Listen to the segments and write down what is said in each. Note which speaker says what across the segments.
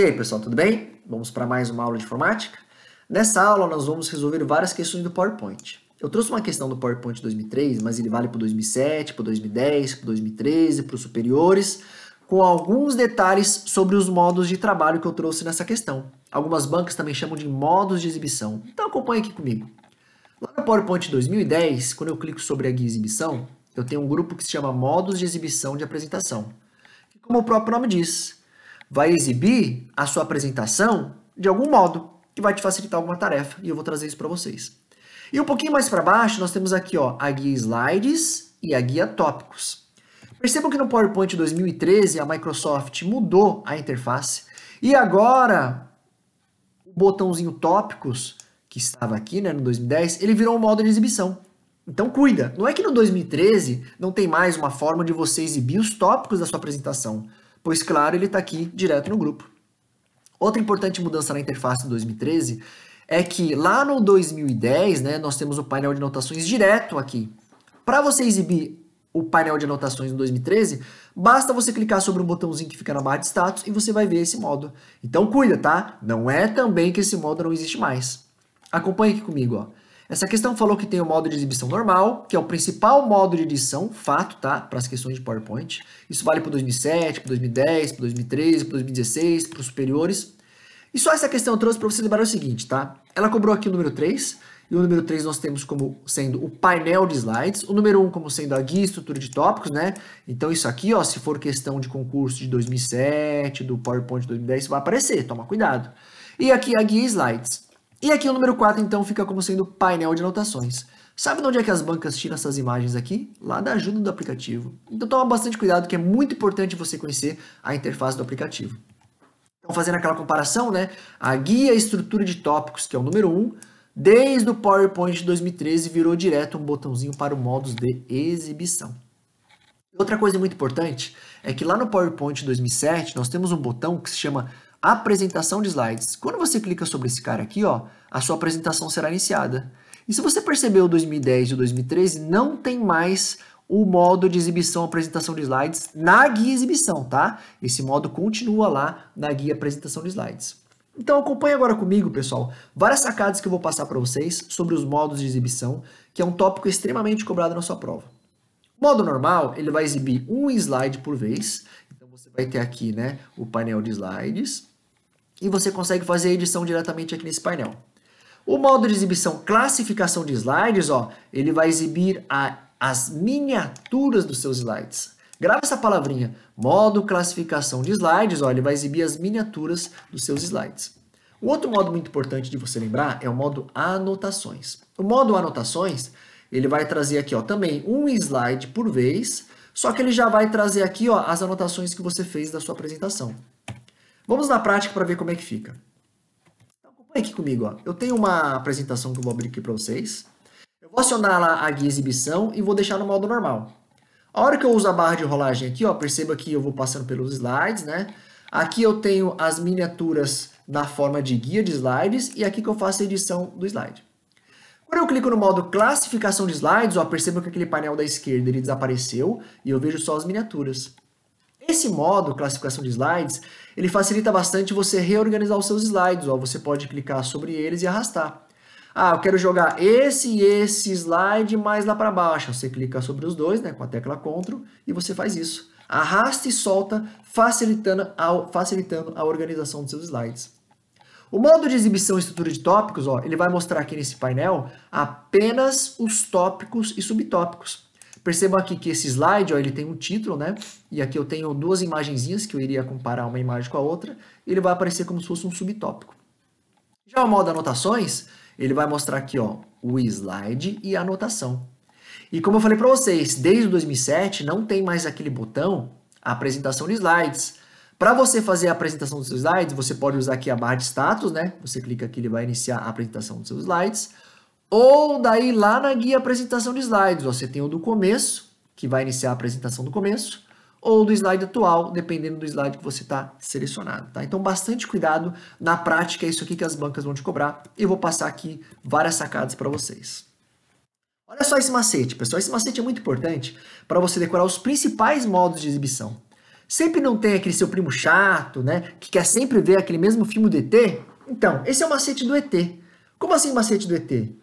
Speaker 1: E aí, pessoal, tudo bem? Vamos para mais uma aula de informática? Nessa aula, nós vamos resolver várias questões do PowerPoint. Eu trouxe uma questão do PowerPoint 2003, mas ele vale para 2007, para 2010, para 2013, para os superiores, com alguns detalhes sobre os modos de trabalho que eu trouxe nessa questão. Algumas bancas também chamam de modos de exibição. Então acompanhe aqui comigo. Lá no PowerPoint 2010, quando eu clico sobre a guia exibição, eu tenho um grupo que se chama modos de exibição de apresentação. Como o próprio nome diz, vai exibir a sua apresentação de algum modo que vai te facilitar alguma tarefa e eu vou trazer isso para vocês. E um pouquinho mais para baixo nós temos aqui ó, a guia slides e a guia tópicos. Percebam que no PowerPoint 2013 a Microsoft mudou a interface e agora o botãozinho tópicos que estava aqui né, no 2010 ele virou um modo de exibição. Então cuida, não é que no 2013 não tem mais uma forma de você exibir os tópicos da sua apresentação pois, claro, ele está aqui direto no grupo. Outra importante mudança na interface de 2013 é que lá no 2010 né, nós temos o painel de anotações direto aqui. Para você exibir o painel de anotações em 2013, basta você clicar sobre o botãozinho que fica na barra de status e você vai ver esse modo. Então cuida, tá? Não é também que esse modo não existe mais. Acompanhe aqui comigo, ó. Essa questão falou que tem o modo de exibição normal, que é o principal modo de edição, fato, tá? Para as questões de PowerPoint. Isso vale para 2007, para 2010, para 2013, para 2016, para os superiores. E só essa questão eu trouxe para você lembrar o seguinte, tá? Ela cobrou aqui o número 3, e o número 3 nós temos como sendo o painel de slides, o número 1 como sendo a guia estrutura de tópicos, né? Então isso aqui, ó, se for questão de concurso de 2007, do PowerPoint de 2010, vai aparecer, toma cuidado. E aqui a guia slides. E aqui o número 4, então, fica como sendo painel de anotações. Sabe de onde é que as bancas tiram essas imagens aqui? Lá da ajuda do aplicativo. Então toma bastante cuidado, que é muito importante você conhecer a interface do aplicativo. Então, fazendo aquela comparação, né? A guia estrutura de tópicos, que é o número 1, desde o PowerPoint de 2013 virou direto um botãozinho para o modos de exibição. Outra coisa muito importante é que lá no PowerPoint de 2007 nós temos um botão que se chama apresentação de slides. Quando você clica sobre esse cara aqui, ó, a sua apresentação será iniciada. E se você percebeu 2010 e 2013, não tem mais o modo de exibição apresentação de slides na guia exibição, tá? Esse modo continua lá na guia apresentação de slides. Então acompanhe agora comigo, pessoal, várias sacadas que eu vou passar para vocês sobre os modos de exibição, que é um tópico extremamente cobrado na sua prova. O modo normal, ele vai exibir um slide por vez. Então você vai ter aqui, né, o painel de slides e você consegue fazer a edição diretamente aqui nesse painel. O modo de exibição classificação de slides, ó, ele vai exibir a, as miniaturas dos seus slides. Grava essa palavrinha, modo classificação de slides, ó, ele vai exibir as miniaturas dos seus slides. O outro modo muito importante de você lembrar é o modo anotações. O modo anotações, ele vai trazer aqui ó, também um slide por vez, só que ele já vai trazer aqui ó, as anotações que você fez da sua apresentação. Vamos na prática para ver como é que fica. Então, acompanha aqui comigo. Ó. Eu tenho uma apresentação que eu vou abrir aqui para vocês. Eu vou acionar lá a guia exibição e vou deixar no modo normal. A hora que eu uso a barra de rolagem aqui, ó, perceba que eu vou passando pelos slides, né? Aqui eu tenho as miniaturas na forma de guia de slides e aqui que eu faço a edição do slide. Quando eu clico no modo classificação de slides, ó, perceba que aquele painel da esquerda ele desapareceu e eu vejo só as miniaturas. Esse modo, classificação de slides, ele facilita bastante você reorganizar os seus slides. Ó. Você pode clicar sobre eles e arrastar. Ah, eu quero jogar esse e esse slide mais lá para baixo. Você clica sobre os dois, né, com a tecla CTRL, e você faz isso. Arrasta e solta, facilitando a, facilitando a organização dos seus slides. O modo de exibição e estrutura de tópicos, ó, ele vai mostrar aqui nesse painel apenas os tópicos e subtópicos. Perceba aqui que esse slide, ó, ele tem um título, né? E aqui eu tenho duas imagenzinhas que eu iria comparar uma imagem com a outra. Ele vai aparecer como se fosse um subtópico. Já o modo anotações, ele vai mostrar aqui, ó, o slide e a anotação. E como eu falei para vocês, desde 2007 não tem mais aquele botão apresentação de slides. Para você fazer a apresentação dos seus slides, você pode usar aqui a barra de status, né? Você clica aqui, ele vai iniciar a apresentação dos seus slides ou daí lá na guia apresentação de slides, você tem o do começo, que vai iniciar a apresentação do começo, ou do slide atual, dependendo do slide que você está selecionado. Tá? Então, bastante cuidado. Na prática, é isso aqui que as bancas vão te cobrar. E eu vou passar aqui várias sacadas para vocês. Olha só esse macete, pessoal. Esse macete é muito importante para você decorar os principais modos de exibição. Sempre não tem aquele seu primo chato, né? Que quer sempre ver aquele mesmo filme do ET? Então, esse é o macete do ET. Como assim macete do ET?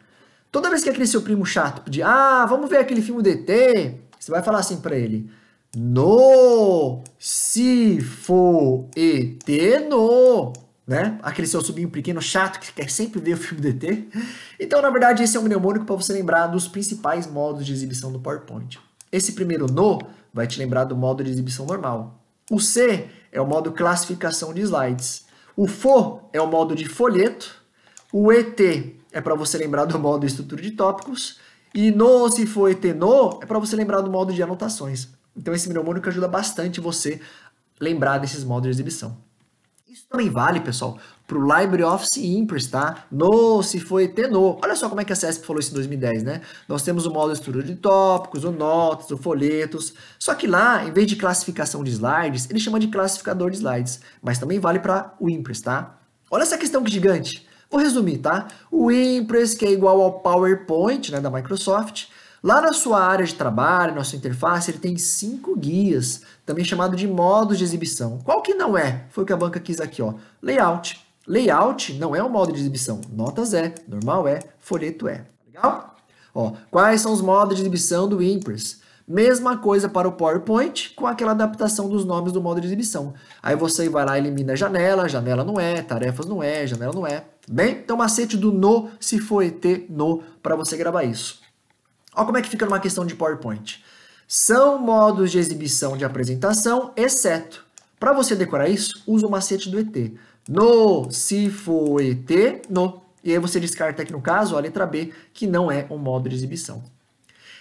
Speaker 1: Toda vez que aquele seu primo chato pedir, ah, vamos ver aquele filme DT, você vai falar assim para ele, no, se for ET, no, né? Aquele seu subinho pequeno chato que quer sempre ver o filme DT. Então, na verdade, esse é um mnemônico para você lembrar dos principais modos de exibição do PowerPoint. Esse primeiro no vai te lembrar do modo de exibição normal. O C é o modo classificação de slides. O FO é o modo de folheto. O ET é para você lembrar do modo estrutura de tópicos. E no, se for eteno, é para você lembrar do modo de anotações. Então esse mnemônico ajuda bastante você lembrar desses modos de exibição. Isso também vale, pessoal, para o LibreOffice Impress, tá? No, se foi eteno. Olha só como é que a CESP falou isso em 2010, né? Nós temos o modo estrutura de tópicos, o notas, o folhetos. Só que lá, em vez de classificação de slides, ele chama de classificador de slides. Mas também vale para o Impress, tá? Olha essa questão que gigante. Vou resumir, tá? O Impress, que é igual ao PowerPoint né, da Microsoft, Lá na sua área de trabalho, na sua interface, ele tem cinco guias, também chamado de modos de exibição. Qual que não é? Foi o que a banca quis aqui, ó. Layout. Layout não é um modo de exibição. Notas é, normal é, folheto é. Tá legal? Ó, quais são os modos de exibição do Impress? Mesma coisa para o PowerPoint, com aquela adaptação dos nomes do modo de exibição. Aí você vai lá e elimina janela, janela não é, tarefas não é, janela não é. Bem, então macete do no, se for ET, no, para você gravar isso. Olha como é que fica numa questão de PowerPoint. São modos de exibição de apresentação, exceto. Para você decorar isso, usa o macete do ET. No, se for ET, no. E aí você descarta aqui no caso a letra B, que não é um modo de exibição.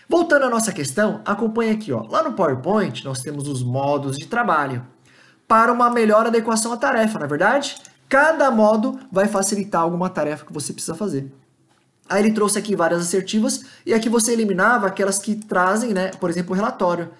Speaker 1: Voltando à nossa questão, acompanha aqui. Ó. Lá no PowerPoint, nós temos os modos de trabalho para uma melhor adequação à tarefa, na é verdade? Cada modo vai facilitar alguma tarefa que você precisa fazer. Aí ele trouxe aqui várias assertivas e aqui você eliminava aquelas que trazem, né, por exemplo, o relatório.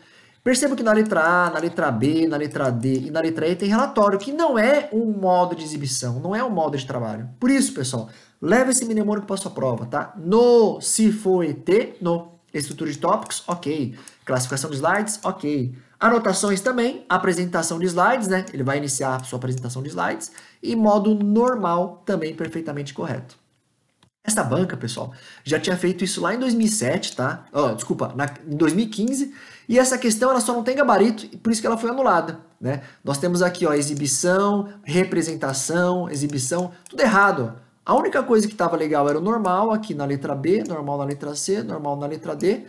Speaker 1: Perceba que na letra A, na letra B, na letra D e na letra E tem relatório, que não é um modo de exibição, não é um modo de trabalho. Por isso, pessoal, leva esse mnemônico para sua prova, tá? No, se for ET, no. Estrutura de tópicos, ok. Classificação de slides, ok. Anotações também, apresentação de slides, né? Ele vai iniciar a sua apresentação de slides e modo normal também perfeitamente correto. essa banca, pessoal, já tinha feito isso lá em 2007, tá? Oh, desculpa, na, em 2015. E essa questão ela só não tem gabarito, por isso que ela foi anulada, né? Nós temos aqui, ó, exibição, representação, exibição, tudo errado. A única coisa que estava legal era o normal aqui na letra B, normal na letra C, normal na letra D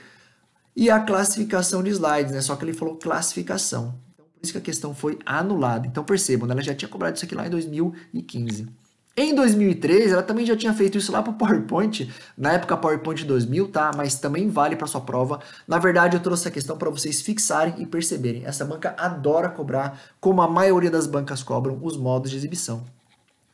Speaker 1: e a classificação de slides, né? Só que ele falou classificação. Por isso que a questão foi anulada. Então percebam, né, ela já tinha cobrado isso aqui lá em 2015. Em 2003, ela também já tinha feito isso lá para o PowerPoint, na época PowerPoint 2000, tá? Mas também vale para sua prova. Na verdade, eu trouxe essa questão para vocês fixarem e perceberem. Essa banca adora cobrar, como a maioria das bancas cobram, os modos de exibição.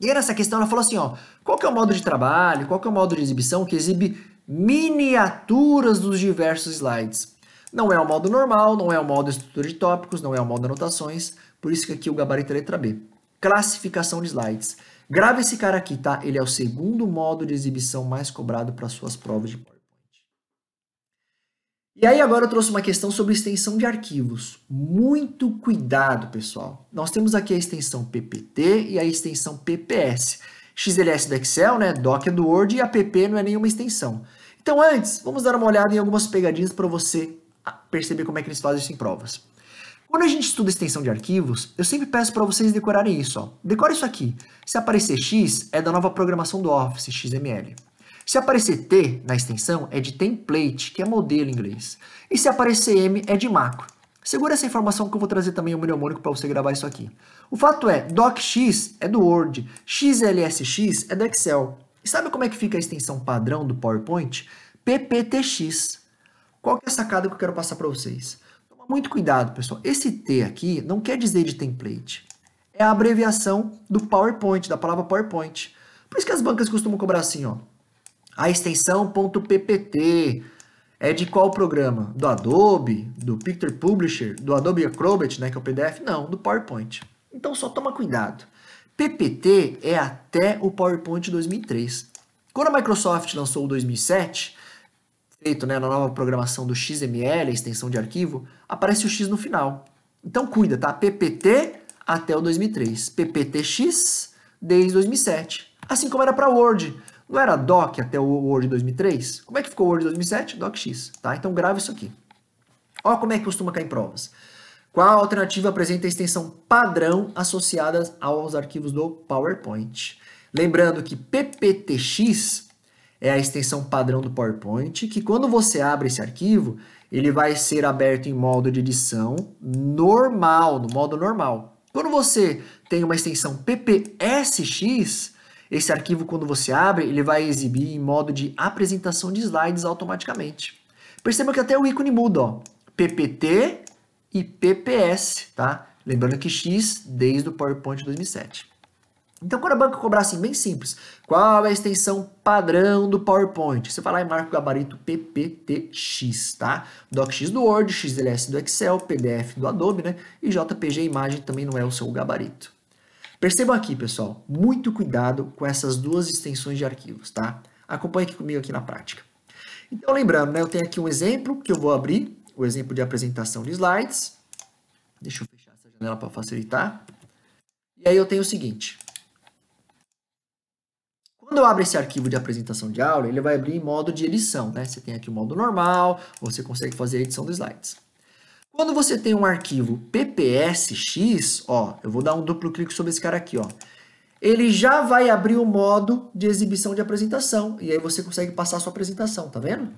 Speaker 1: E aí, nessa questão, ela falou assim, ó, qual que é o modo de trabalho, qual que é o modo de exibição que exibe miniaturas dos diversos slides? Não é o modo normal, não é o modo estrutura de tópicos, não é o modo anotações, por isso que aqui o gabarito é letra B. Classificação de slides. Grave esse cara aqui, tá? Ele é o segundo modo de exibição mais cobrado para suas provas de PowerPoint. E aí agora eu trouxe uma questão sobre extensão de arquivos. Muito cuidado, pessoal. Nós temos aqui a extensão PPT e a extensão PPS. XLS do Excel, né? Doc é do Word e a PP não é nenhuma extensão. Então antes, vamos dar uma olhada em algumas pegadinhas para você perceber como é que eles fazem isso em provas. Quando a gente estuda extensão de arquivos, eu sempre peço para vocês decorarem isso. Ó. Decora isso aqui. Se aparecer X, é da nova programação do Office, XML. Se aparecer T na extensão, é de template, que é modelo em inglês. E se aparecer M, é de macro. Segura essa informação que eu vou trazer também o um mnemônico para você gravar isso aqui. O fato é, docx é do Word, xlsx é do Excel. E sabe como é que fica a extensão padrão do PowerPoint? pptx. Qual que é a sacada que eu quero passar para vocês? Toma muito cuidado, pessoal. Esse T aqui não quer dizer de template. É a abreviação do PowerPoint, da palavra PowerPoint. Por isso que as bancas costumam cobrar assim, ó. A extensão .ppt é de qual programa? Do Adobe, do Picture Publisher, do Adobe Acrobat, né, que é o PDF? Não, do PowerPoint. Então só toma cuidado. PPT é até o PowerPoint 2003. Quando a Microsoft lançou o 2007, feito né, na é nova programação do XML, extensão de arquivo, aparece o X no final. Então cuida, tá? PPT até o 2003, PPTX desde 2007. Assim como era para Word. Não era DOC até o Word 2003? Como é que ficou o Word 2007? DOCX, tá? Então grava isso aqui. Olha como é que costuma cair em provas. Qual alternativa apresenta a extensão padrão associada aos arquivos do PowerPoint? Lembrando que PPTX é a extensão padrão do PowerPoint, que quando você abre esse arquivo, ele vai ser aberto em modo de edição normal, no modo normal. Quando você tem uma extensão ppsx, esse arquivo quando você abre, ele vai exibir em modo de apresentação de slides automaticamente. Perceba que até o ícone muda, ó, ppt e pps, tá? Lembrando que x desde o PowerPoint 2007. Então, quando a banca cobrar assim, bem simples, qual é a extensão padrão do PowerPoint? Você vai lá e marca o gabarito PPTX, tá? DocX do Word, XLS do Excel, PDF do Adobe, né? E JPG imagem também não é o seu gabarito. Percebam aqui, pessoal, muito cuidado com essas duas extensões de arquivos, tá? Acompanhe aqui comigo aqui na prática. Então, lembrando, né? Eu tenho aqui um exemplo que eu vou abrir, o exemplo de apresentação de slides. Deixa eu fechar essa janela para facilitar. E aí eu tenho o seguinte, quando eu abro esse arquivo de apresentação de aula, ele vai abrir em modo de edição, né? Você tem aqui o modo normal, você consegue fazer a edição dos slides. Quando você tem um arquivo ppsx, ó, eu vou dar um duplo clique sobre esse cara aqui, ó. Ele já vai abrir o modo de exibição de apresentação, e aí você consegue passar a sua apresentação, tá vendo?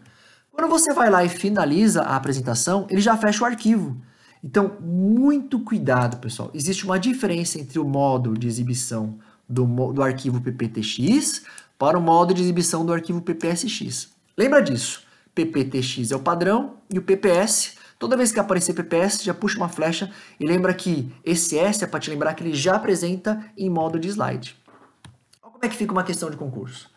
Speaker 1: Quando você vai lá e finaliza a apresentação, ele já fecha o arquivo. Então, muito cuidado, pessoal. Existe uma diferença entre o modo de exibição do, do arquivo pptx para o modo de exibição do arquivo ppsx. Lembra disso, pptx é o padrão e o pps, toda vez que aparecer pps, já puxa uma flecha e lembra que esse S é para te lembrar que ele já apresenta em modo de slide. Olha como é que fica uma questão de concurso.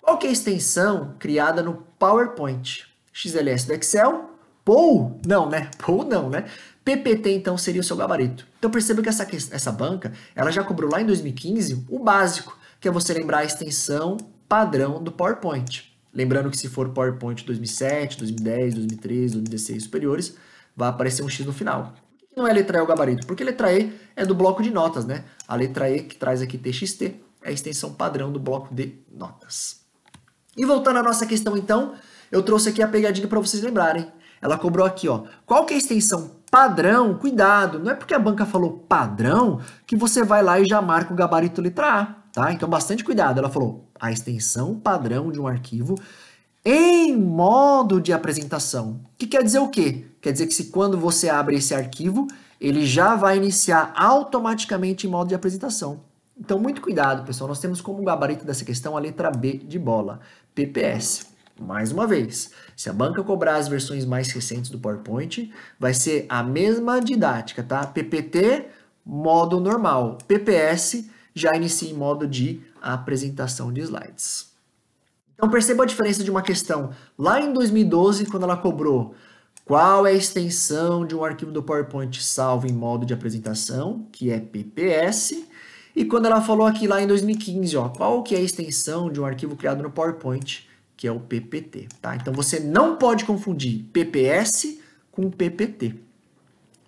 Speaker 1: Qual que é a extensão criada no PowerPoint? XLS do Excel? POU? Não, né? POU não, né? PPT, então, seria o seu gabarito. Então, perceba que essa, essa banca ela já cobrou lá em 2015 o básico, que é você lembrar a extensão padrão do PowerPoint. Lembrando que se for PowerPoint 2007, 2010, 2013, 2016 superiores, vai aparecer um X no final. Por que não é letra E o gabarito? Porque letra E é do bloco de notas, né? A letra E que traz aqui TXT é a extensão padrão do bloco de notas. E voltando à nossa questão, então, eu trouxe aqui a pegadinha para vocês lembrarem. Ela cobrou aqui, ó. Qual que é a extensão padrão? Cuidado, não é porque a banca falou padrão que você vai lá e já marca o gabarito letra A, tá? Então, bastante cuidado. Ela falou a extensão padrão de um arquivo em modo de apresentação. Que quer dizer o quê? Quer dizer que se quando você abre esse arquivo, ele já vai iniciar automaticamente em modo de apresentação. Então, muito cuidado, pessoal. Nós temos como gabarito dessa questão a letra B de bola, PPS. Mais uma vez, se a banca cobrar as versões mais recentes do PowerPoint, vai ser a mesma didática, tá? PPT, modo normal. PPS, já inicia em modo de apresentação de slides. Então perceba a diferença de uma questão lá em 2012, quando ela cobrou qual é a extensão de um arquivo do PowerPoint salvo em modo de apresentação, que é PPS, e quando ela falou aqui lá em 2015, ó, qual que é a extensão de um arquivo criado no PowerPoint, que é o PPT. Tá? Então você não pode confundir PPS com PPT.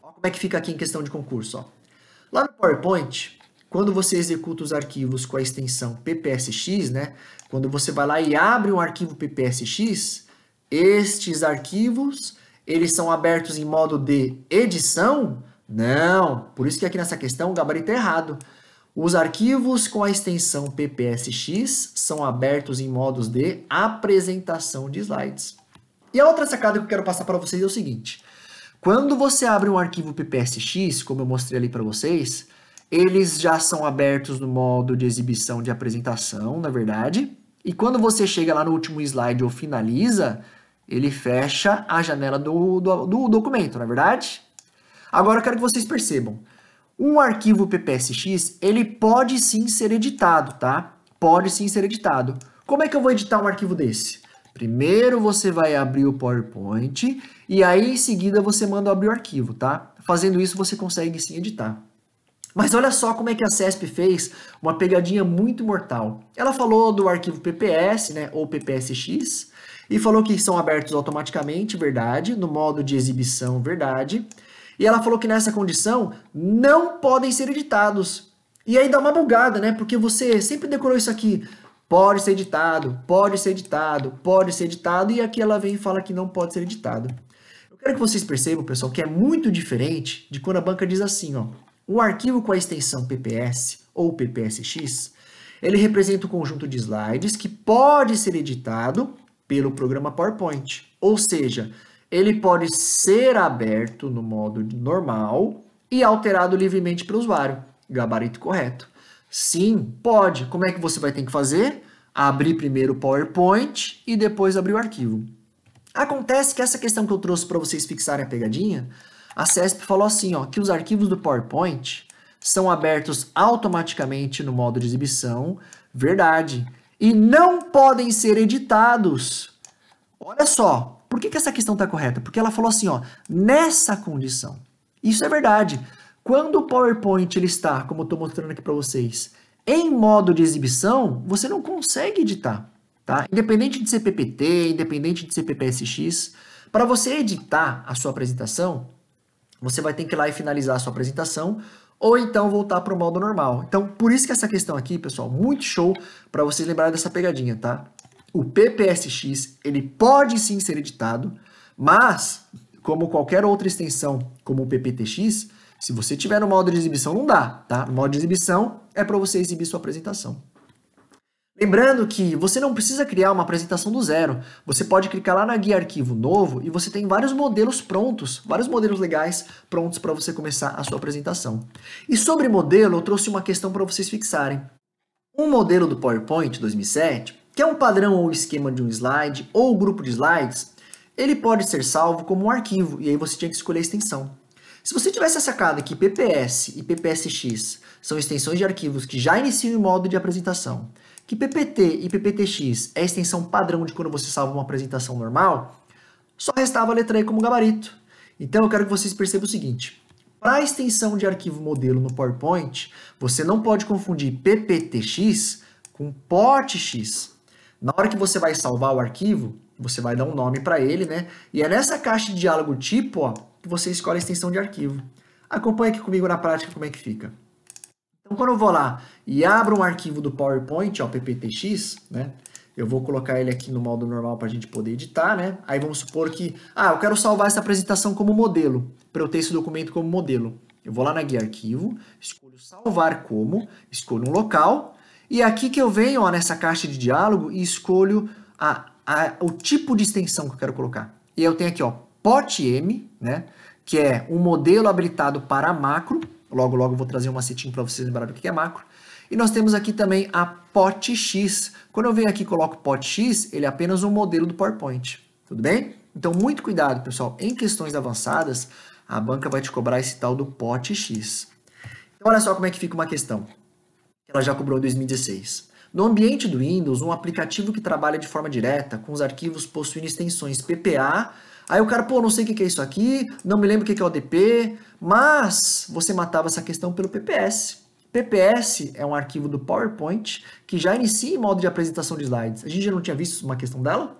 Speaker 1: como é que fica aqui em questão de concurso. Ó. Lá no PowerPoint, quando você executa os arquivos com a extensão PPSX, né? quando você vai lá e abre um arquivo PPSX, estes arquivos eles são abertos em modo de edição? Não, por isso que aqui nessa questão o gabarito é errado os arquivos com a extensão ppsx são abertos em modos de apresentação de slides. E a outra sacada que eu quero passar para vocês é o seguinte. Quando você abre um arquivo ppsx, como eu mostrei ali para vocês, eles já são abertos no modo de exibição de apresentação, na verdade. E quando você chega lá no último slide ou finaliza, ele fecha a janela do, do, do documento, na é verdade? Agora eu quero que vocês percebam. Um arquivo ppsx, ele pode sim ser editado, tá? Pode sim ser editado. Como é que eu vou editar um arquivo desse? Primeiro você vai abrir o PowerPoint e aí em seguida você manda abrir o arquivo, tá? Fazendo isso você consegue sim editar. Mas olha só como é que a CESP fez uma pegadinha muito mortal. Ela falou do arquivo PPS, né, ou PPSX, e falou que são abertos automaticamente, verdade, no modo de exibição, verdade. E ela falou que nessa condição não podem ser editados. E aí dá uma bugada, né? Porque você sempre decorou isso aqui. Pode ser editado, pode ser editado, pode ser editado. E aqui ela vem e fala que não pode ser editado. Eu quero que vocês percebam, pessoal, que é muito diferente de quando a banca diz assim, ó. o arquivo com a extensão PPS ou PPSX, ele representa um conjunto de slides que pode ser editado pelo programa PowerPoint. Ou seja, ele pode ser aberto no modo normal e alterado livremente para o usuário. Gabarito correto. Sim, pode. Como é que você vai ter que fazer? Abrir primeiro o PowerPoint e depois abrir o arquivo. Acontece que essa questão que eu trouxe para vocês fixarem a pegadinha, a CESP falou assim, ó, que os arquivos do PowerPoint são abertos automaticamente no modo de exibição, verdade, e não podem ser editados. Olha só, por que, que essa questão está correta? Porque ela falou assim, ó, nessa condição. Isso é verdade. Quando o PowerPoint ele está, como eu estou mostrando aqui para vocês, em modo de exibição, você não consegue editar. Tá? Independente de ser PPT, independente de ser PPSX, para você editar a sua apresentação, você vai ter que ir lá e finalizar a sua apresentação ou então voltar para o modo normal. Então, por isso que essa questão aqui, pessoal, muito show para vocês lembrarem dessa pegadinha, tá? o PPSX ele pode sim ser editado, mas como qualquer outra extensão, como o PPTX, se você tiver no modo de exibição não dá, tá? modo de exibição é para você exibir sua apresentação. Lembrando que você não precisa criar uma apresentação do zero. Você pode clicar lá na guia arquivo novo e você tem vários modelos prontos, vários modelos legais prontos para você começar a sua apresentação. E sobre modelo, eu trouxe uma questão para vocês fixarem. Um modelo do PowerPoint 2007 que é um padrão ou esquema de um slide ou grupo de slides, ele pode ser salvo como um arquivo, e aí você tinha que escolher a extensão. Se você tivesse sacado que PPS e PPSX são extensões de arquivos que já iniciam o modo de apresentação, que PPT e PPTX é a extensão padrão de quando você salva uma apresentação normal, só restava a letra E como gabarito. Então eu quero que vocês percebam o seguinte, para a extensão de arquivo modelo no PowerPoint, você não pode confundir PPTX com POTX, na hora que você vai salvar o arquivo, você vai dar um nome para ele, né? E é nessa caixa de diálogo tipo, ó, que você escolhe a extensão de arquivo. Acompanhe aqui comigo na prática como é que fica. Então, quando eu vou lá e abro um arquivo do PowerPoint, ó, PPTX, né? Eu vou colocar ele aqui no modo normal para a gente poder editar, né? Aí vamos supor que, ah, eu quero salvar essa apresentação como modelo, para eu ter esse documento como modelo. Eu vou lá na guia arquivo, escolho salvar como, escolho um local e é aqui que eu venho ó, nessa caixa de diálogo e escolho a, a, o tipo de extensão que eu quero colocar. E eu tenho aqui ó, POTM, né, que é um modelo habilitado para macro. Logo, logo vou trazer um macetinho para vocês lembrarem do que é macro. E nós temos aqui também a POTX. Quando eu venho aqui e coloco POTX, ele é apenas um modelo do PowerPoint. Tudo bem? Então, muito cuidado, pessoal. Em questões avançadas, a banca vai te cobrar esse tal do POTX. Então, olha só como é que fica uma questão que ela já cobrou em 2016. No ambiente do Windows, um aplicativo que trabalha de forma direta com os arquivos possuindo extensões PPA. Aí o cara, pô, não sei o que é isso aqui, não me lembro o que é o DP, mas você matava essa questão pelo PPS. PPS é um arquivo do PowerPoint que já inicia em modo de apresentação de slides. A gente já não tinha visto uma questão dela?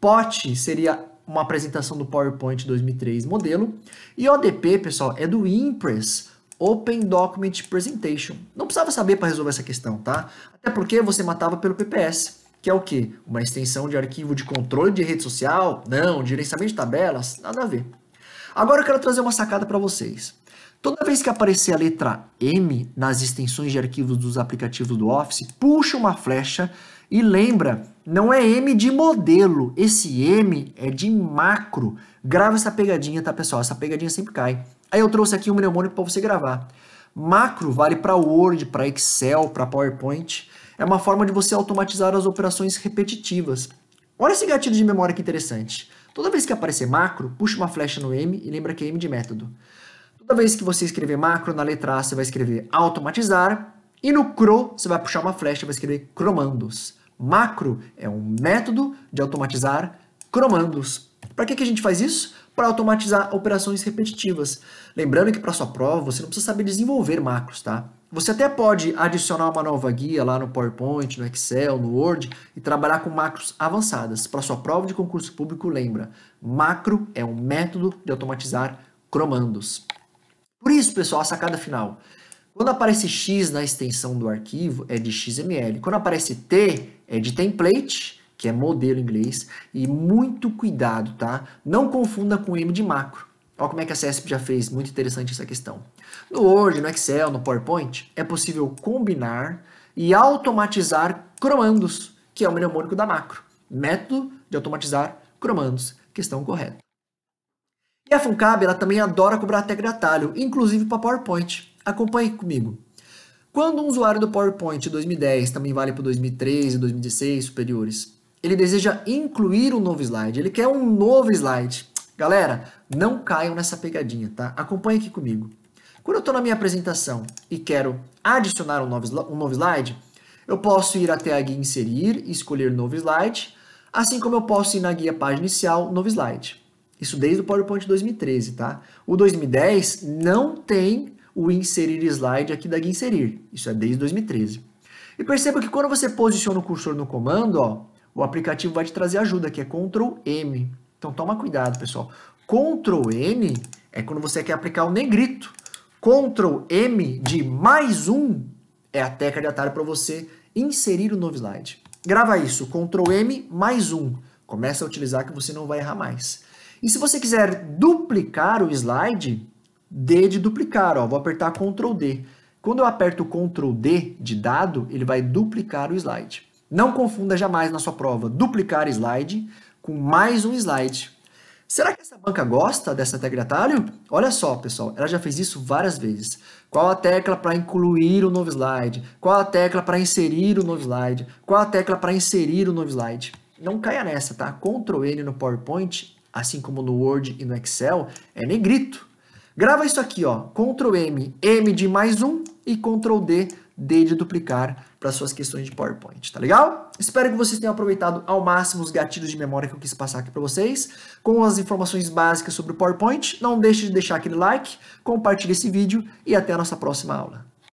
Speaker 1: POT seria uma apresentação do PowerPoint 2003 modelo. E ODP, pessoal, é do Impress, Open Document Presentation. Não precisava saber para resolver essa questão, tá? Até porque você matava pelo PPS, que é o quê? Uma extensão de arquivo de controle de rede social? Não, de gerenciamento de tabelas? Nada a ver. Agora eu quero trazer uma sacada para vocês. Toda vez que aparecer a letra M nas extensões de arquivos dos aplicativos do Office, puxa uma flecha e lembra não é M de modelo, esse M é de macro. Grava essa pegadinha, tá, pessoal? Essa pegadinha sempre cai. Aí eu trouxe aqui um mnemônico para você gravar. Macro vale para Word, para Excel, para PowerPoint. É uma forma de você automatizar as operações repetitivas. Olha esse gatilho de memória que interessante. Toda vez que aparecer macro, puxa uma flecha no M e lembra que é M de método. Toda vez que você escrever macro, na letra A você vai escrever automatizar e no CRO você vai puxar uma flecha e vai escrever cromandos. Macro é um método de automatizar cromandos. Para que, que a gente faz isso? Para automatizar operações repetitivas. Lembrando que para sua prova você não precisa saber desenvolver macros, tá? Você até pode adicionar uma nova guia lá no PowerPoint, no Excel, no Word e trabalhar com macros avançadas. Para sua prova de concurso público, lembra, macro é um método de automatizar cromandos. Por isso, pessoal, a sacada final. Quando aparece X na extensão do arquivo, é de XML. Quando aparece T, é de template, que é modelo em inglês. E muito cuidado, tá? Não confunda com M de macro. Olha como é que a CESP já fez, muito interessante essa questão. No Word, no Excel, no PowerPoint, é possível combinar e automatizar cromandos, que é o mnemônico da macro. Método de automatizar cromandos, questão correta. E a Funcab, ela também adora cobrar tecla de atalho, inclusive para PowerPoint. Acompanhe comigo. Quando um usuário do PowerPoint 2010, também vale para 2013, 2016, superiores, ele deseja incluir um novo slide, ele quer um novo slide. Galera, não caiam nessa pegadinha, tá? Acompanhe aqui comigo. Quando eu estou na minha apresentação e quero adicionar um novo, um novo slide, eu posso ir até a guia Inserir e escolher Novo Slide, assim como eu posso ir na guia Página Inicial, Novo Slide. Isso desde o PowerPoint 2013, tá? O 2010 não tem o inserir slide aqui da Inserir. Isso é desde 2013. E perceba que quando você posiciona o cursor no comando, ó, o aplicativo vai te trazer ajuda, que é Ctrl M. Então toma cuidado, pessoal. Ctrl M é quando você quer aplicar o negrito. Ctrl M de mais um é a tecla de atalho para você inserir o novo slide. Grava isso, Ctrl M mais um. Começa a utilizar que você não vai errar mais. E se você quiser duplicar o slide, D de duplicar, ó, vou apertar Ctrl D. Quando eu aperto Ctrl D de dado, ele vai duplicar o slide. Não confunda jamais na sua prova duplicar slide com mais um slide. Será que essa banca gosta dessa tecla de atalho? Olha só, pessoal, ela já fez isso várias vezes. Qual a tecla para incluir o novo slide? Qual a tecla para inserir o novo slide? Qual a tecla para inserir o novo slide? Não caia nessa, tá? Ctrl N no PowerPoint, assim como no Word e no Excel, é negrito. Grava isso aqui, ó. Ctrl M, M de mais um e Ctrl D, D de duplicar para suas questões de PowerPoint, tá legal? Espero que vocês tenham aproveitado ao máximo os gatilhos de memória que eu quis passar aqui para vocês, com as informações básicas sobre o PowerPoint. Não deixe de deixar aquele like, compartilhe esse vídeo e até a nossa próxima aula.